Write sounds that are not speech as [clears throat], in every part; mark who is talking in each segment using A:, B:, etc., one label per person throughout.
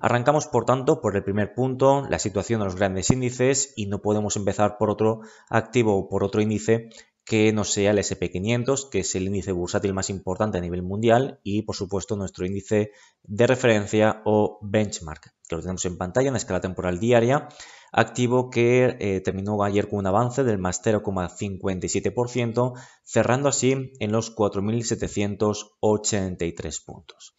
A: Arrancamos, por tanto, por el primer punto, la situación de los grandes índices, y no podemos empezar por otro activo o por otro índice que no sea el SP500, que es el índice bursátil más importante a nivel mundial y por supuesto nuestro índice de referencia o benchmark, que lo tenemos en pantalla en la escala temporal diaria, activo que eh, terminó ayer con un avance del más 0,57%, cerrando así en los 4.783 puntos.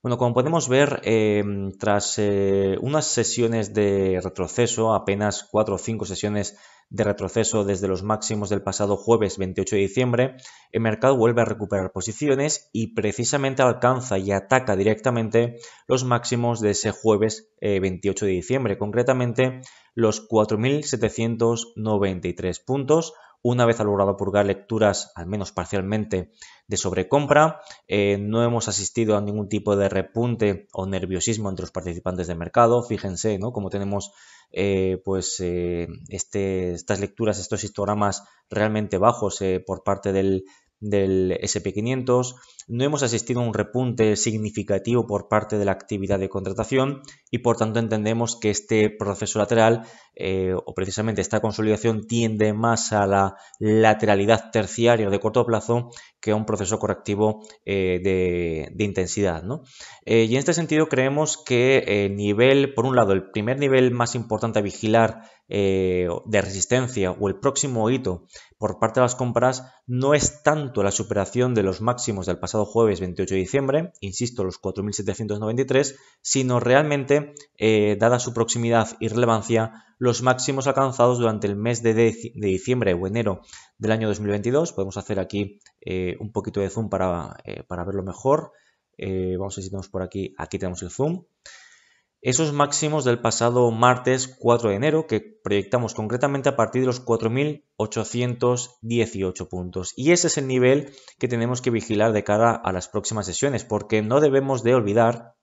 A: Bueno, como podemos ver, em, tras eh, unas sesiones de retroceso, apenas cuatro o cinco sesiones de retroceso desde los máximos del pasado jueves 28 de diciembre, el mercado vuelve a recuperar posiciones y precisamente alcanza y ataca directamente los máximos de ese jueves 28 eh, de diciembre, concretamente los 4.793 puntos una vez ha logrado purgar lecturas, al menos parcialmente, de sobrecompra, eh, no hemos asistido a ningún tipo de repunte o nerviosismo entre los participantes de mercado. Fíjense, ¿no? Como tenemos eh, pues eh, este, estas lecturas, estos histogramas realmente bajos por parte del del SP500, no hemos asistido a un repunte significativo por parte de la actividad de contratación y por tanto entendemos que este proceso lateral eh, o precisamente esta consolidación tiende más a la lateralidad terciaria de corto plazo que a un proceso correctivo eh, de, intensidad. Eh, y en este sentido creemos que el nivel, por un lado, el primer nivel más importante a vigilar eh, de resistencia o el próximo hito por parte de las compras no es tanto la superación de los máximos del pasado jueves 28 de diciembre, insisto, los 4.793, sino realmente, eh, dada su proximidad y relevancia, los máximos alcanzados durante el mes de, diciembre o enero del año 2022. Podemos hacer aquí eh, un poquito de zoom para, para verlo mejor. vamos a ver si tenemos por aquí, aquí tenemos el zoom esos máximos del pasado martes 4 de enero que proyectamos concretamente a partir de los 4.818 puntos. Y ese es el nivel que tenemos que vigilar de cara a las próximas sesiones, porque no debemos de olvidar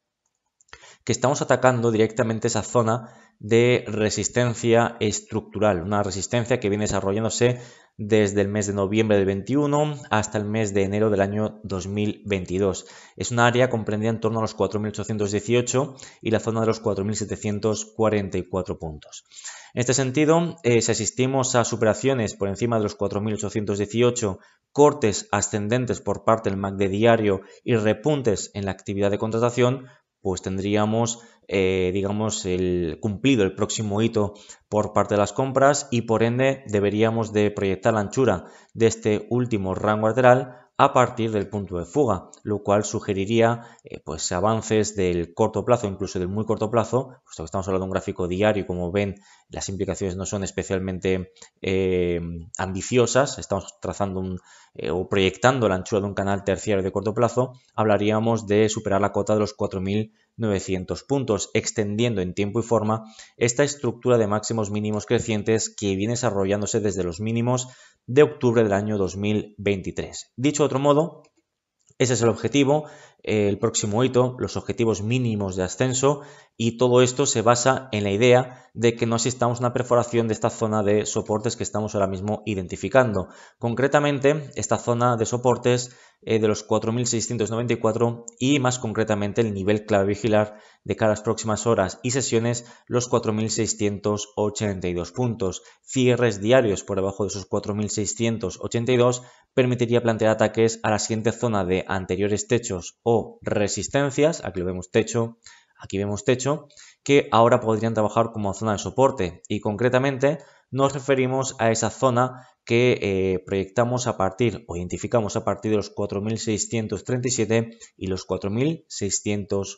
A: que estamos atacando directamente esa zona de resistencia estructural, una resistencia que viene desarrollándose desde el mes de noviembre del 21 hasta el mes de enero del año 2022. Es un área comprendida en torno a los 4.818 y la zona de los 4.744 puntos. En este sentido, eh, si asistimos a superaciones por encima de los 4.818, cortes ascendentes por parte del de diario y repuntes en la actividad de contratación, pues tendríamos, eh, digamos, el cumplido el próximo hito por parte de las compras y por ende deberíamos de proyectar la anchura de este último rango lateral a partir del punto de fuga, lo cual sugeriría eh, pues avances del corto plazo, incluso del muy corto plazo, puesto que estamos hablando de un gráfico diario, como ven las implicaciones no son especialmente eh, ambiciosas, estamos trazando un, eh, o proyectando la anchura de un canal terciario de corto plazo, hablaríamos de superar la cota de los 4.900 puntos, extendiendo en tiempo y forma esta estructura de máximos mínimos crecientes que viene desarrollándose desde los mínimos de octubre del año 2023. Dicho de otro modo, ese es el objetivo, eh, el próximo hito, los objetivos mínimos de ascenso y todo esto se basa en la idea de que no asistamos a una perforación de esta zona de soportes que estamos ahora mismo identificando. Concretamente, esta zona de soportes eh, de los 4.694 y más concretamente el nivel clave vigilar de caras las próximas horas y sesiones los 4.682 puntos. Cierres diarios por debajo de esos 4.682 permitiría plantear ataques a la siguiente zona de anteriores techos o resistencias, aquí lo vemos techo, aquí vemos techo, que ahora podrían trabajar como zona de soporte y concretamente nos referimos a esa zona que eh, proyectamos a partir o identificamos a partir de los 4.637 y los 4.608.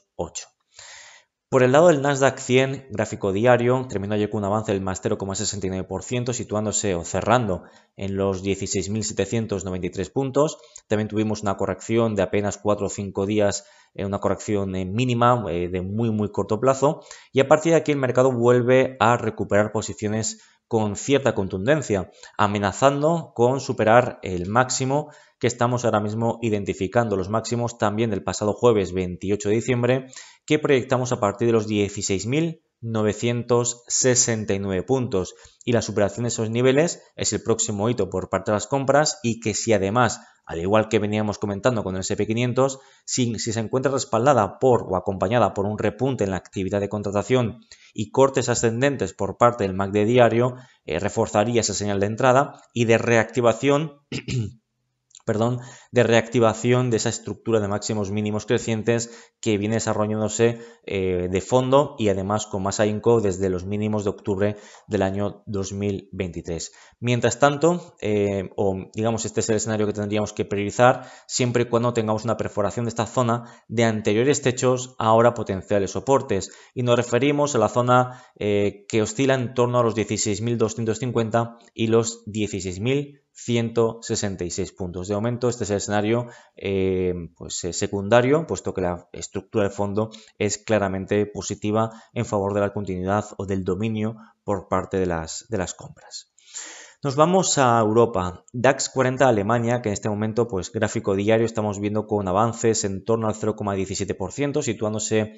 A: Por el lado del Nasdaq 100, gráfico diario, terminó ayer con un avance del más 0,69%, situándose o cerrando en los 16.793 puntos. También tuvimos una corrección de apenas 4 o 5 días, eh, una corrección eh, mínima eh, de muy, muy corto plazo. Y a partir de aquí el mercado vuelve a recuperar posiciones con cierta contundencia, amenazando con superar el máximo que estamos ahora mismo identificando, los máximos también del pasado jueves 28 de diciembre que proyectamos a partir de los 16.969 puntos. Y la superación de esos niveles es el próximo hito por parte de las compras y que si además, al igual que veníamos comentando con el SP500, si, se encuentra respaldada por o acompañada por un repunte en la actividad de contratación y cortes ascendentes por parte del MAC de diario, eh, reforzaría esa señal de entrada y de reactivación. [clears throat] perdón, de reactivación de esa estructura de máximos mínimos crecientes que viene desarrollándose eh, de fondo y además con más ahínco desde los mínimos de octubre del año 2023. Mientras tanto, eh, o digamos este es el escenario que tendríamos que priorizar siempre y cuando tengamos una perforación de esta zona de anteriores techos ahora potenciales soportes y nos referimos a la zona eh, que oscila en torno a los 16.250 y los 16.000 166 puntos. De aumento. este es el escenario eh, pues, eh, secundario, puesto que la estructura de fondo es claramente positiva en favor de la continuidad o del dominio por parte de las compras. Nos vamos a Europa. DAX 40 Alemania, que en este momento, pues gráfico diario, estamos viendo con avances en torno al 0,17%, situándose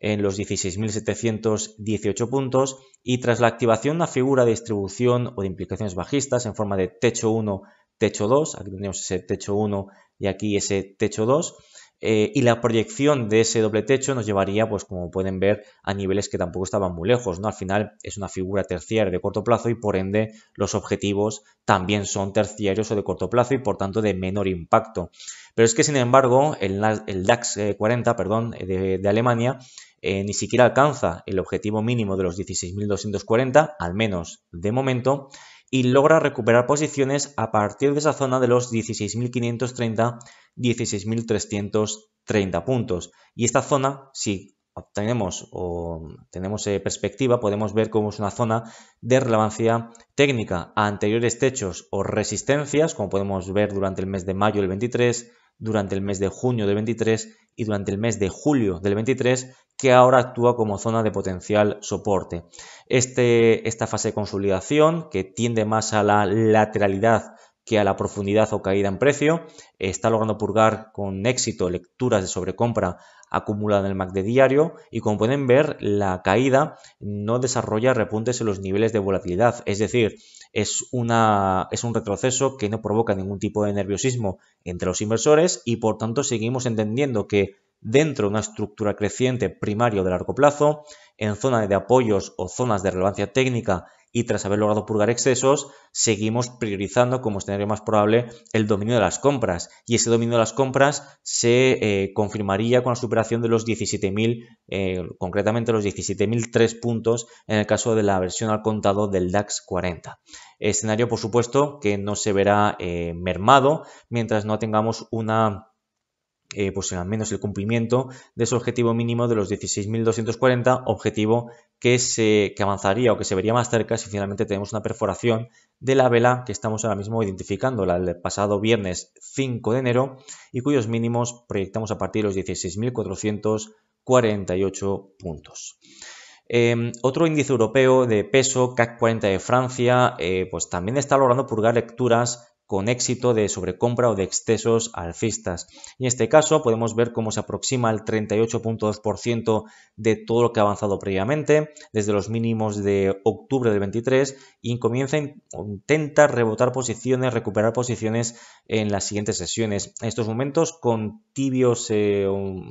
A: en los 16.718 puntos. Y tras la activación de una figura de distribución o de implicaciones bajistas en forma de techo 1, techo 2, aquí tenemos ese techo 1 y aquí ese techo 2, eh, y la proyección de ese doble techo nos llevaría, pues como pueden ver, a niveles que tampoco estaban muy lejos, ¿no? Al final es una figura terciaria de corto plazo y por ende los objetivos también son terciarios o de corto plazo y por tanto de menor impacto. Pero es que sin embargo el, DAX 40, eh, perdón, de, Alemania eh, ni siquiera alcanza el objetivo mínimo de los 16.240, al menos de momento, y logra recuperar posiciones a partir de esa zona de los 16.530-16.330 puntos. Y esta zona, si obtenemos o tenemos eh, perspectiva, podemos ver cómo es una zona de relevancia técnica a anteriores techos o resistencias, como podemos ver durante el mes de mayo del 23, durante el mes de junio del 23 y durante el mes de julio del 23, que ahora actúa como zona de potencial soporte. Este, esta fase de consolidación, que tiende más a la lateralidad que a la profundidad o caída en precio, está logrando purgar con éxito lecturas de sobrecompra acumulada en el de diario y como pueden ver la caída no desarrolla repuntes en los niveles de volatilidad, es decir, es, una, es un retroceso que no provoca ningún tipo de nerviosismo entre los inversores y por tanto seguimos entendiendo que dentro de una estructura creciente primario de largo plazo, en zona de apoyos o zonas de relevancia técnica y tras haber logrado purgar excesos, seguimos priorizando como escenario más probable el dominio de las compras. Y ese dominio de las compras se eh, confirmaría con la superación de los 17.000, eh, concretamente los 17.003 puntos en el caso de la versión al contado del DAX 40. Escenario, por supuesto, que no se verá eh, mermado mientras no tengamos una eh, pues al menos el cumplimiento de su objetivo mínimo de los 16.240, objetivo que, se, que avanzaría o que se vería más cerca si finalmente tenemos una perforación de la vela que estamos ahora mismo identificando, la del pasado viernes 5 de enero, y cuyos mínimos proyectamos a partir de los 16.448 puntos. Em, otro índice europeo de peso, CAC 40 de Francia, eh, pues también está logrando purgar lecturas con éxito de sobrecompra o de excesos alcistas. Y en este caso podemos ver cómo se aproxima al 38.2% de todo lo que ha avanzado previamente, desde los mínimos de octubre del 23, y comienza, intenta rebotar posiciones, recuperar posiciones en las siguientes sesiones. En estos momentos con tibios eh,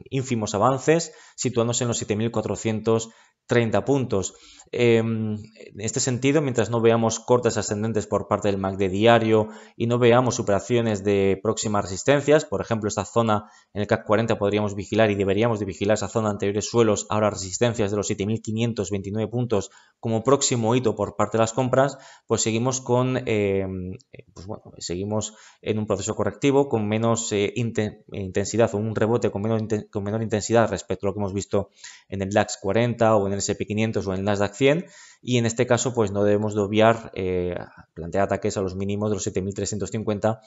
A: ínfimos avances, situándose en los 7.400 30 puntos. Em, en este sentido, mientras no veamos cortes ascendentes por parte del MACD diario y no veamos superaciones de próximas resistencias, por ejemplo, esta zona en el CAC 40 podríamos vigilar y deberíamos de vigilar esa zona anteriores suelos, ahora resistencias de los 7.529 puntos como próximo hito por parte de las compras, pues seguimos con, em, pues seguimos en un proceso correctivo con menos eh, intensidad o un rebote con, con menor intensidad respecto a lo que hemos visto en el DAX 40 o en en el SP500 o en el Nasdaq 100 y en este caso pues no debemos obviar eh, plantear ataques a los mínimos de los 7350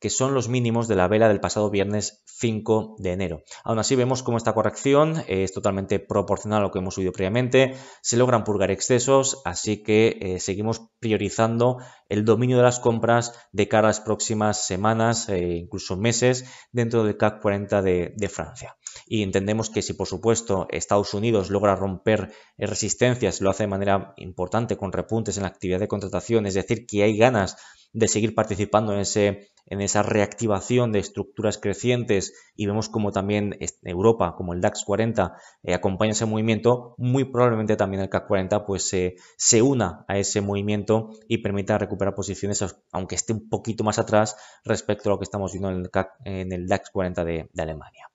A: que son los mínimos de la vela del pasado viernes 5 de enero. Aún así vemos cómo esta corrección es totalmente proporcional a lo que hemos subido previamente, se logran purgar excesos, así que eh, seguimos priorizando el dominio de las compras de cara a las próximas semanas e incluso meses dentro del CAC 40 de Francia. Y entendemos que si, por supuesto, Estados Unidos logra romper eh, resistencias, lo hace de manera importante con repuntes en la actividad de contratación, es decir, que hay ganas de seguir participando en, ese, en esa reactivación de estructuras crecientes y vemos como también Europa, como el DAX 40, eh, acompaña ese movimiento, muy probablemente también el CAC 40 pues, eh, se una a ese movimiento y permita recuperar posiciones, aunque esté un poquito más atrás respecto a lo que estamos viendo en el, en el DAX 40 de Alemania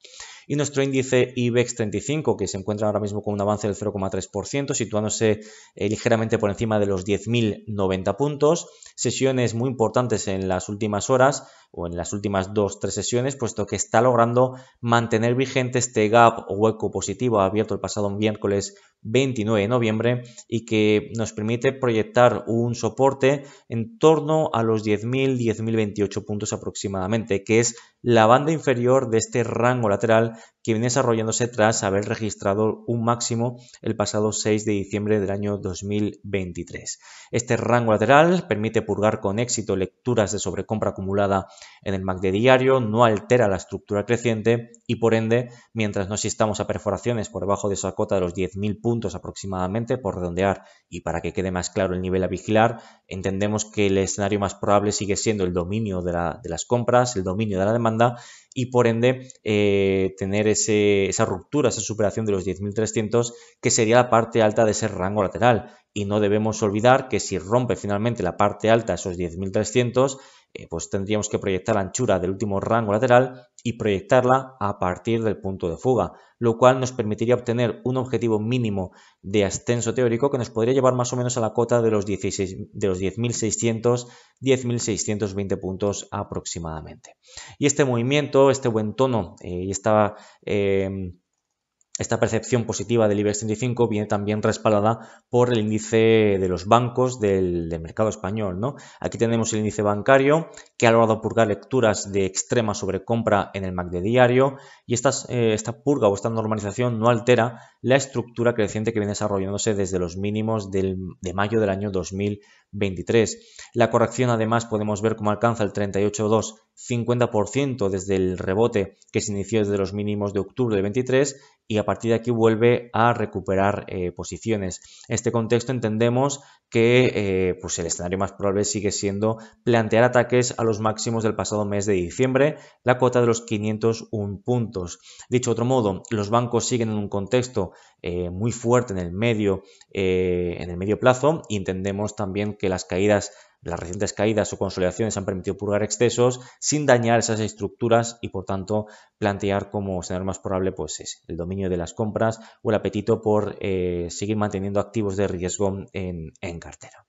A: y nuestro índice IBEX 35, que se encuentra ahora mismo con un avance del 0,3%, situándose eh, ligeramente por encima de los 10.090 puntos. Sesiones muy importantes en las últimas horas o en las últimas dos, tres sesiones, puesto que está logrando mantener vigente este gap o hueco positivo abierto el pasado miércoles 29 de noviembre y que nos permite proyectar un soporte en torno a los 10.000, 10.028 puntos aproximadamente, que es la banda inferior de este rango lateral que viene desarrollándose tras haber registrado un máximo el pasado 6 de diciembre del año 2023. Este rango lateral permite purgar con éxito lecturas de sobrecompra acumulada en el MAC de diario, no altera la estructura creciente y por ende, mientras no asistamos a perforaciones por debajo de esa cota de los 10.000 puntos aproximadamente, por redondear y para que quede más claro el nivel a vigilar, entendemos que el escenario más probable sigue siendo el dominio de, las compras, el dominio de la demanda y por ende eh, tener esa ruptura, esa superación de los 10.300, que sería la parte alta de ese rango lateral. Y no debemos olvidar que si rompe finalmente la parte alta, esos 10.300, eh, pues tendríamos que proyectar la anchura del último rango lateral y proyectarla a partir del punto de fuga, lo cual nos permitiría obtener un objetivo mínimo de ascenso teórico que nos podría llevar más o menos a la cota de los 10.600, 10.620 puntos aproximadamente. Y este movimiento, este buen tono eh, y esta... Eh, esta percepción positiva del IBEX 35 viene también respaldada por el índice de los bancos del, mercado español. ¿no? Aquí tenemos el índice bancario que ha logrado purgar lecturas de extrema sobrecompra en el mac de diario y esta, eh, esta purga o esta normalización no altera la estructura creciente que viene desarrollándose desde los mínimos de mayo del año 2023. La corrección además podemos ver cómo alcanza el 38,2 50% desde el rebote que se inició desde los mínimos de octubre del 23 y partida partir de aquí vuelve a recuperar eh, posiciones. En este contexto entendemos que eh, pues el escenario más probable sigue siendo plantear ataques a los máximos del pasado mes de diciembre, la cuota de los 501 puntos. Dicho otro modo, los bancos siguen en un contexto eh, muy fuerte en el medio, en el medio plazo y entendemos también que las caídas las recientes caídas o consolidaciones han permitido purgar excesos sin dañar esas estructuras y por tanto plantear como escenario más probable pues el dominio de las compras o el apetito por eh, seguir manteniendo activos de riesgo en, en cartera.